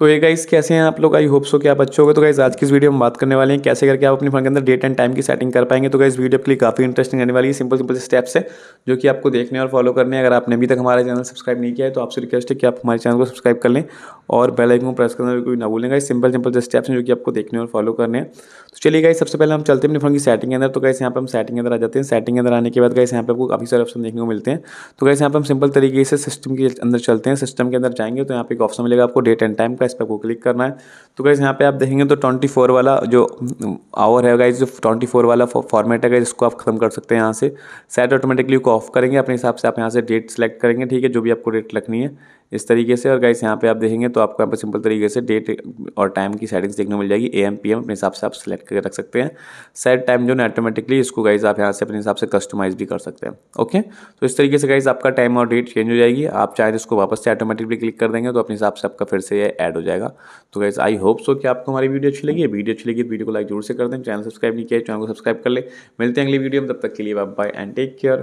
तो ये गाइस कैसे हैं आप लोग आई होप सो कि आप अच्छे हो तो गाइस आज की इस वीडियो में बात करने वाले हैं कैसे करके आप अपने फोन के अंदर डेट एंड टाइम की सेटिंग कर पाएंगे तो गाइस वीडियो के लिए काफ़ी इंटरेस्टिंग रहने वाली है सिंपल सिंपल स्टेप्स है जो कि आपको देखने और फॉलो करने अगर आपने अभी तक हमारा चैनल सब्सक्राइब नहीं किया है तो आपसे रिक्वेस्ट है कि आप हमारे चैनल को सब्सक्राइब कर लें और बेल आइकन को प्रेस करना भी कोई ना भूलेंगे सिंपल सिंपल स्टेप्स हैं जो कि आपको देखने और फॉलो करने हैं तो चलिए गाइस सबसे पहले हम चलते हैं अपने फोन की सेटिंग के अंदर तो गाइस यहाँ पर हम सेटिंग के अंदर आ जाते हैं सेटिंग के अंदर आने के बाद गाइस यहाँ पर आपको काफ़ी सारे ऑप्शन देखने को मिलते हैं तो गाइस यहाँ पर हम सिंपल तरीके से सिस्टम के अंदर चलते हैं सिस्टम के अंदर जाएंगे तो यहाँ पर एक ऑप्शन मिलेगा आपको डेट एंड टाइम का इस पर आपको क्लिक करना है तो गाइज़ यहाँ पे आप देखेंगे तो 24 वाला जो आवर है गाइज जो 24 वाला फॉर्मेट है गाइज इसको आप खत्म कर सकते हैं यहाँ से सेट ऑटोमेटिकली को ऑफ करेंगे अपने हिसाब से आप यहाँ से डेट सेलेक्ट करेंगे ठीक है जो भी आपको डेट रखनी है इस तरीके से और गाइस यहाँ पे आप देखेंगे तो आपको यहाँ पर सिंपल तरीके से डेट और टाइम की सेटिंग्स देखने को मिल जाएगी ए एम पी एम अपने हिसाब से आप सेलेक्ट करके रख सकते हैं सेट टाइम जो है ऑटोमेटिकली इसको गाइज आप यहाँ से अपने हिसाब से कस्टमाइज भी कर सकते हैं ओके तो इस तरीके से गाइज आपका टाइम और डेट चेंज हो जाएगी आप चाहे तो इसको वापस से ऑटोमेटिकली क्लिक कर देंगे तो अपने हिसाब से आपका फिर से एड ऐड हो जाएगा तो गाइज आई होप सो कि आपको हमारी वीडियो अच्छी लगी वीडियो अच्छी लगी तो वीडियो को लाइक जरूर से कर दें चैनल सब्सक्राइब नहीं किया चैनल को सब्सक्राइब कर ले मिलते हैं अगली वीडियो में तब तक के लिए बाय एंड टेक केयर